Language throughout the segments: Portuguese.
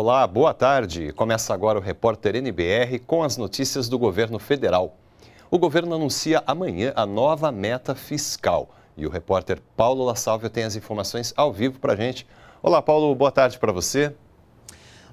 olá, boa tarde. Começa agora o repórter NBR com as notícias do governo federal. O governo anuncia amanhã a nova meta fiscal. E o repórter Paulo La Salve tem as informações ao vivo para a gente. Olá, Paulo, boa tarde para você.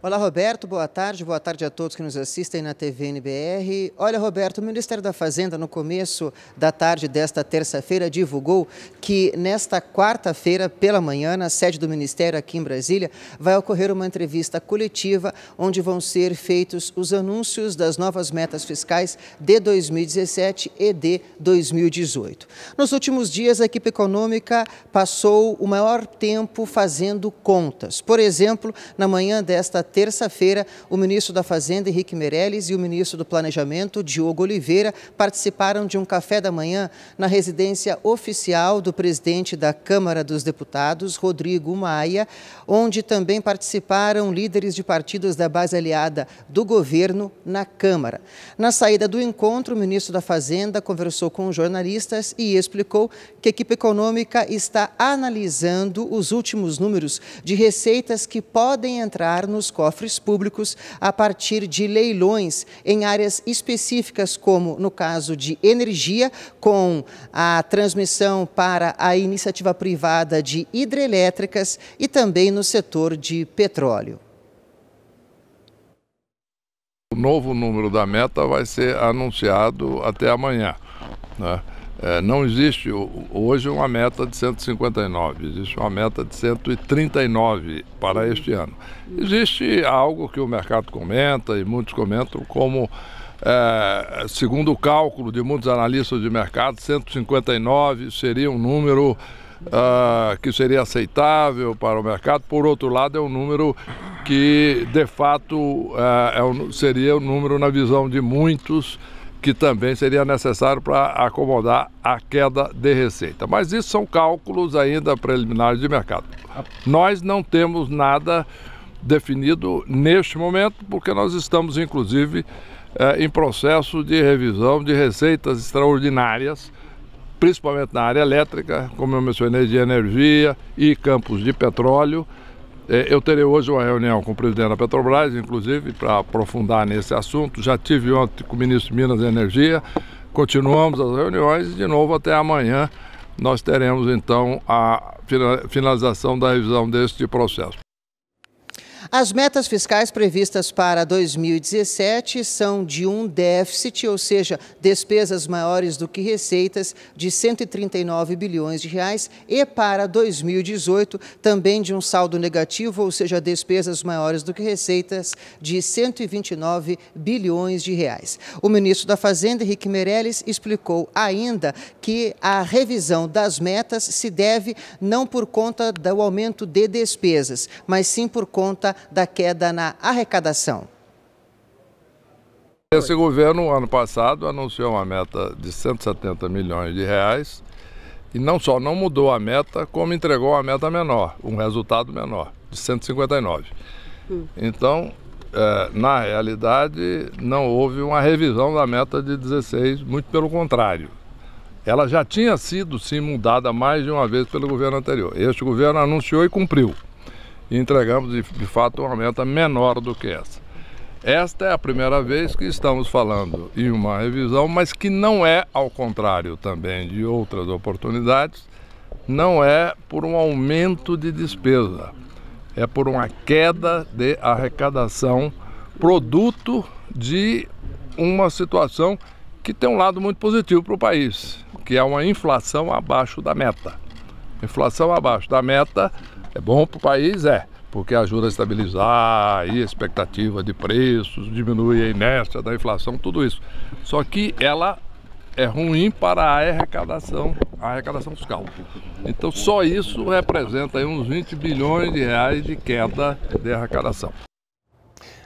Olá, Roberto. Boa tarde. Boa tarde a todos que nos assistem na TV NBR. Olha, Roberto, o Ministério da Fazenda, no começo da tarde desta terça-feira, divulgou que nesta quarta-feira, pela manhã, na sede do Ministério aqui em Brasília, vai ocorrer uma entrevista coletiva onde vão ser feitos os anúncios das novas metas fiscais de 2017 e de 2018. Nos últimos dias, a equipe econômica passou o maior tempo fazendo contas. Por exemplo, na manhã desta terça-feira, o ministro da Fazenda, Henrique Meirelles, e o ministro do Planejamento, Diogo Oliveira, participaram de um café da manhã na residência oficial do presidente da Câmara dos Deputados, Rodrigo Maia, onde também participaram líderes de partidos da base aliada do governo na Câmara. Na saída do encontro, o ministro da Fazenda conversou com jornalistas e explicou que a equipe econômica está analisando os últimos números de receitas que podem entrar nos cofres públicos a partir de leilões em áreas específicas, como no caso de energia, com a transmissão para a iniciativa privada de hidrelétricas e também no setor de petróleo. O novo número da meta vai ser anunciado até amanhã. Né? É, não existe hoje uma meta de 159, existe uma meta de 139 para uhum. este ano. Existe algo que o mercado comenta e muitos comentam como, é, segundo o cálculo de muitos analistas de mercado, 159 seria um número Uh, que seria aceitável para o mercado. Por outro lado, é um número que, de fato, uh, é um, seria um número, na visão de muitos, que também seria necessário para acomodar a queda de receita. Mas isso são cálculos ainda preliminares de mercado. Nós não temos nada definido neste momento, porque nós estamos, inclusive, eh, em processo de revisão de receitas extraordinárias, principalmente na área elétrica, como eu mencionei, de energia e campos de petróleo, é, eu terei hoje uma reunião com o presidente da Petrobras, inclusive, para aprofundar nesse assunto. Já tive ontem com o ministro de Minas e Energia. Continuamos as reuniões e, de novo, até amanhã nós teremos, então, a finalização da revisão deste processo. As metas fiscais previstas para 2017 são de um déficit, ou seja, despesas maiores do que receitas, de 139 bilhões de reais, e para 2018 também de um saldo negativo, ou seja, despesas maiores do que receitas, de 129 bilhões de reais. O ministro da Fazenda, Henrique Meirelles, explicou ainda que a revisão das metas se deve não por conta do aumento de despesas, mas sim por conta da queda na arrecadação. Esse governo, ano passado, anunciou uma meta de 170 milhões de reais e não só não mudou a meta, como entregou uma meta menor, um resultado menor, de 159. Hum. Então, é, na realidade, não houve uma revisão da meta de 16, muito pelo contrário. Ela já tinha sido, sim, mudada mais de uma vez pelo governo anterior. Este governo anunciou e cumpriu e entregamos de, de fato uma meta menor do que essa. Esta é a primeira vez que estamos falando em uma revisão, mas que não é, ao contrário também de outras oportunidades, não é por um aumento de despesa, é por uma queda de arrecadação, produto de uma situação que tem um lado muito positivo para o país, que é uma inflação abaixo da meta. Inflação abaixo da meta é bom para o país? É, porque ajuda a estabilizar aí a expectativa de preços, diminui a inércia da inflação, tudo isso. Só que ela é ruim para a arrecadação, a arrecadação fiscal. Então só isso representa uns 20 bilhões de reais de queda de arrecadação.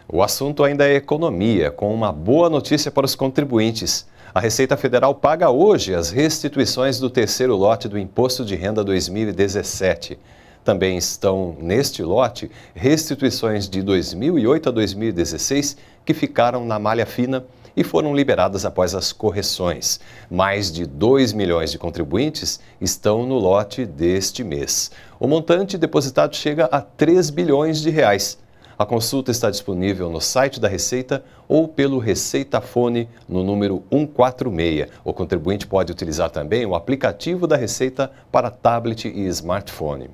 O assunto ainda é economia, com uma boa notícia para os contribuintes. A Receita Federal paga hoje as restituições do terceiro lote do Imposto de Renda 2017. Também estão neste lote restituições de 2008 a 2016 que ficaram na malha fina e foram liberadas após as correções. Mais de 2 milhões de contribuintes estão no lote deste mês. O montante depositado chega a 3 bilhões de reais. A consulta está disponível no site da Receita ou pelo Receitafone no número 146. O contribuinte pode utilizar também o aplicativo da Receita para tablet e smartphone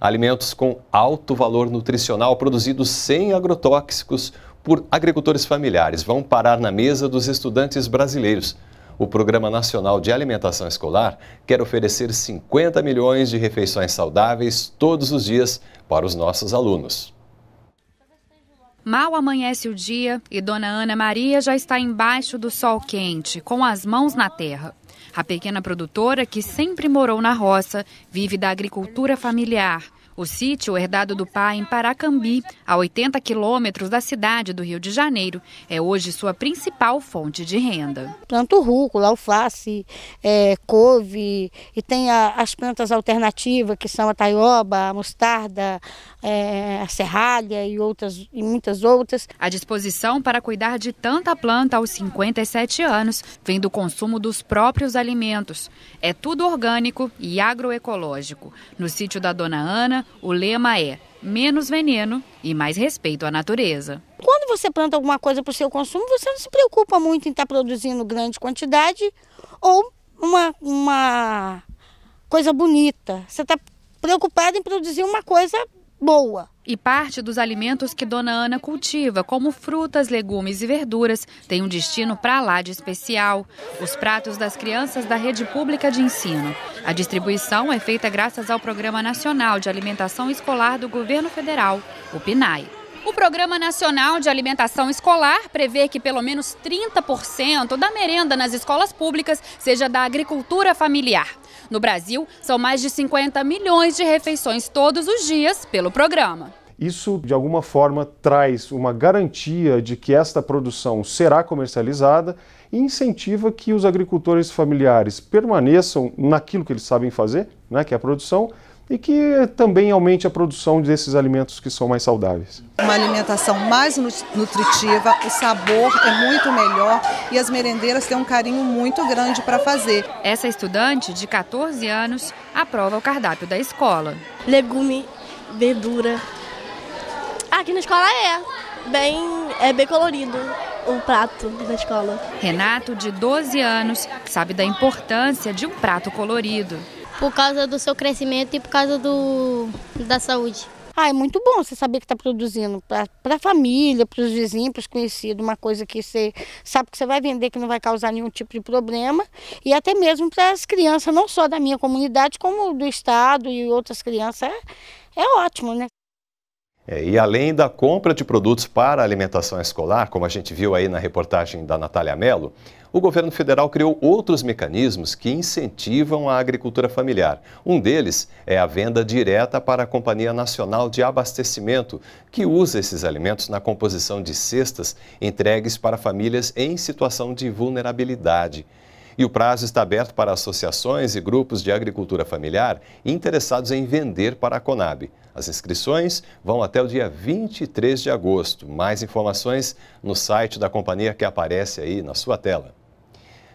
alimentos com alto valor nutricional produzidos sem agrotóxicos por agricultores familiares vão parar na mesa dos estudantes brasileiros. O Programa Nacional de Alimentação Escolar quer oferecer 50 milhões de refeições saudáveis todos os dias para os nossos alunos. Mal amanhece o dia e Dona Ana Maria já está embaixo do sol quente, com as mãos na terra. A pequena produtora, que sempre morou na roça, vive da agricultura familiar o sítio, herdado do pai em Paracambi, a 80 quilômetros da cidade do Rio de Janeiro, é hoje sua principal fonte de renda. Planto rúcula, alface, é, couve e tem a, as plantas alternativas que são a taioba, a mostarda, é, a serralha e outras e muitas outras. A disposição para cuidar de tanta planta aos 57 anos vem do consumo dos próprios alimentos. É tudo orgânico e agroecológico. No sítio da Dona Ana, o lema é menos veneno e mais respeito à natureza. Quando você planta alguma coisa para o seu consumo, você não se preocupa muito em estar tá produzindo grande quantidade ou uma, uma coisa bonita. Você está preocupado em produzir uma coisa boa. E parte dos alimentos que Dona Ana cultiva, como frutas, legumes e verduras, tem um destino para lá de especial. Os pratos das crianças da rede pública de ensino. A distribuição é feita graças ao Programa Nacional de Alimentação Escolar do Governo Federal, o PNAE. O Programa Nacional de Alimentação Escolar prevê que pelo menos 30% da merenda nas escolas públicas seja da agricultura familiar. No Brasil, são mais de 50 milhões de refeições todos os dias pelo programa. Isso, de alguma forma, traz uma garantia de que esta produção será comercializada e incentiva que os agricultores familiares permaneçam naquilo que eles sabem fazer, né, que é a produção, e que também aumente a produção desses alimentos que são mais saudáveis. Uma alimentação mais nutritiva, o sabor é muito melhor e as merendeiras têm um carinho muito grande para fazer. Essa estudante de 14 anos aprova o cardápio da escola. Legume, verdura. Aqui na escola é bem, é bem colorido o prato da escola. Renato, de 12 anos, sabe da importância de um prato colorido por causa do seu crescimento e por causa do, da saúde. Ah, é muito bom você saber que está produzindo para a família, para os vizinhos, para os conhecidos, uma coisa que você sabe que você vai vender que não vai causar nenhum tipo de problema e até mesmo para as crianças, não só da minha comunidade, como do estado e outras crianças, é, é ótimo, né? É, e além da compra de produtos para alimentação escolar, como a gente viu aí na reportagem da Natália Mello, o governo federal criou outros mecanismos que incentivam a agricultura familiar. Um deles é a venda direta para a Companhia Nacional de Abastecimento, que usa esses alimentos na composição de cestas entregues para famílias em situação de vulnerabilidade e o prazo está aberto para associações e grupos de agricultura familiar interessados em vender para a Conab. As inscrições vão até o dia 23 de agosto. Mais informações no site da companhia que aparece aí na sua tela.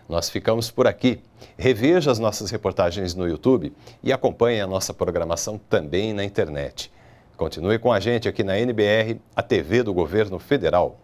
Nós ficamos por aqui. Reveja as nossas reportagens no YouTube e acompanhe a nossa programação também na internet. Continue com a gente aqui na NBR, a TV do Governo Federal.